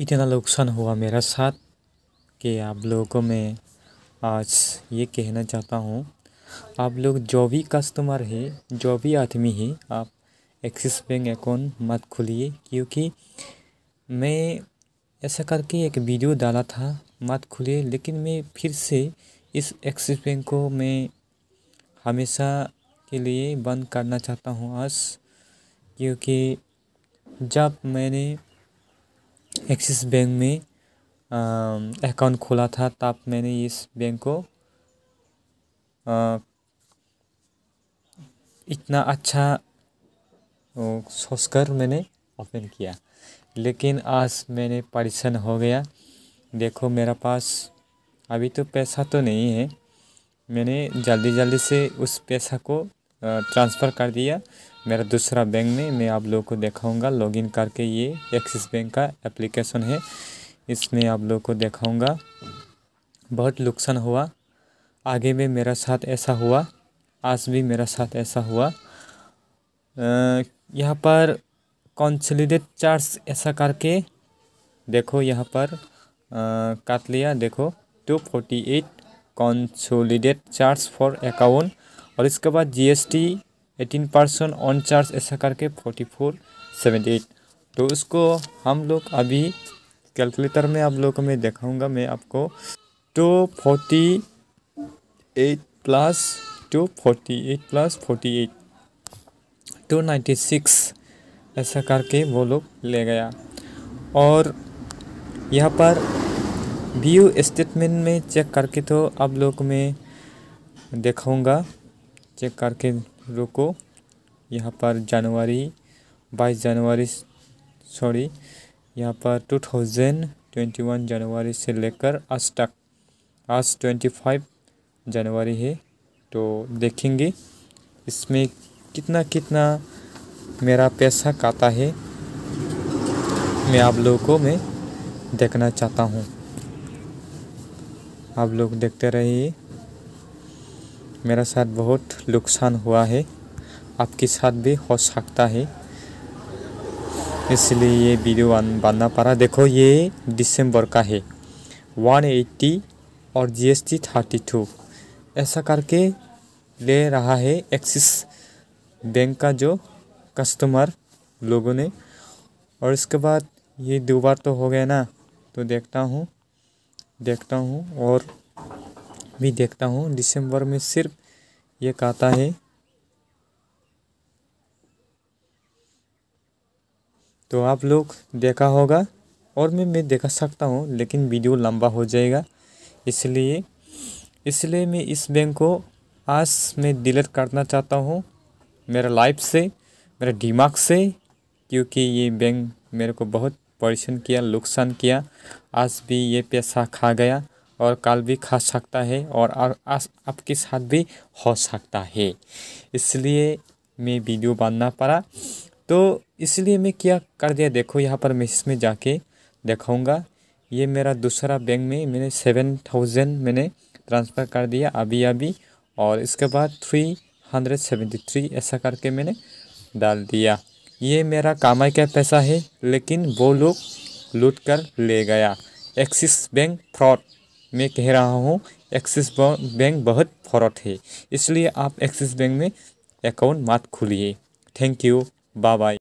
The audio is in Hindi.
इतना नुकसान हुआ मेरा साथ कि आप लोगों को मैं आज ये कहना चाहता हूँ आप लोग जो भी कस्टमर है जो भी आदमी है आप एक्सिस बैंक अकाउंट मत खोलिए क्योंकि मैं ऐसा करके एक वीडियो डाला था मत खुलिए लेकिन मैं फिर से इस एक्सिस बैंक को मैं हमेशा के लिए बंद करना चाहता हूँ आज क्योंकि जब मैंने एक्सिस बैंक में अकाउंट खोला था तब मैंने इस बैंक को इतना अच्छा सोच कर मैंने ओपन किया लेकिन आज मैंने परेशान हो गया देखो मेरा पास अभी तो पैसा तो नहीं है मैंने जल्दी जल्दी से उस पैसा को ट्रांसफ़र कर दिया मेरा दूसरा बैंक में मैं आप लोगों को दिखाऊंगा लॉगिन करके ये एक्सिस बैंक का एप्लीकेशन है इसमें आप लोगों को दिखाऊंगा बहुत नुकसान हुआ आगे में मेरा साथ ऐसा हुआ आज भी मेरा साथ ऐसा हुआ यहाँ पर कॉन्सलीडेट चार्ज ऐसा करके देखो यहाँ पर काट लिया देखो two forty eight consolidate charge for account और इसके बाद जीएसटी 18 परसेंट ऑन चार्ज ऐसा करके 4478 तो उसको हम लोग अभी कैलकुलेटर में आप लोगों को मैं दिखाऊंगा मैं आपको तो 48 plus two forty eight plus forty eight two ninety six ऐसा करके वो लोग ले गया और यहाँ पर व्यू स्टेटमेंट में चेक करके तो आप लोग में दिखाऊंगा चेक करके रुको यहाँ पर जनवरी बाईस जनवरी सॉरी यहाँ पर टू थाउजेंड ट्वेंटी वन जनवरी से लेकर आज तक आज ट्वेंटी फाइव जनवरी है तो देखेंगे इसमें कितना कितना मेरा पैसा काटा है मैं आप लोगों को मैं देखना चाहता हूँ आप लोग देखते रहिए मेरा साथ बहुत नुकसान हुआ है आपके साथ भी हो सकता है इसलिए ये वीडियो बनना पड़ा देखो ये दिसंबर का है 180 और जीएसटी 32 ऐसा करके ले रहा है एक्सिस बैंक का जो कस्टमर लोगों ने और इसके बाद ये दो बार तो हो गया ना तो देखता हूँ देखता हूँ और भी देखता हूँ दिसंबर में सिर्फ ये कहता है तो आप लोग देखा होगा और मैं मैं देखा सकता हूँ लेकिन वीडियो लंबा हो जाएगा इसलिए इसलिए मैं इस बैंक को आज मैं डिलीट करना चाहता हूँ मेरा लाइफ से मेरे दिमाग से क्योंकि ये बैंक मेरे को बहुत परेशान किया नुकसान किया आज भी ये पैसा खा गया और काल भी खा सकता है और आस आपके साथ भी हो सकता है इसलिए मैं वीडियो बांधना पड़ा तो इसलिए मैं क्या कर दिया देखो यहाँ पर मैं इसमें जाके देखाऊँगा ये मेरा दूसरा बैंक में मैंने सेवन थाउजेंड मैंने ट्रांसफ़र कर दिया अभी अभी और इसके बाद थ्री हंड्रेड सेवेंटी थ्री ऐसा करके मैंने डाल दिया ये मेरा कामाई का पैसा है लेकिन वो लोग लूट कर ले गया एक्सिस बैंक फ्रॉड मैं कह रहा हूँ एक्सिस बैंक बहुत फॉरवर्ड है इसलिए आप एक्सिस बैंक में अकाउंट मत खोलिए थैंक यू बाय बाय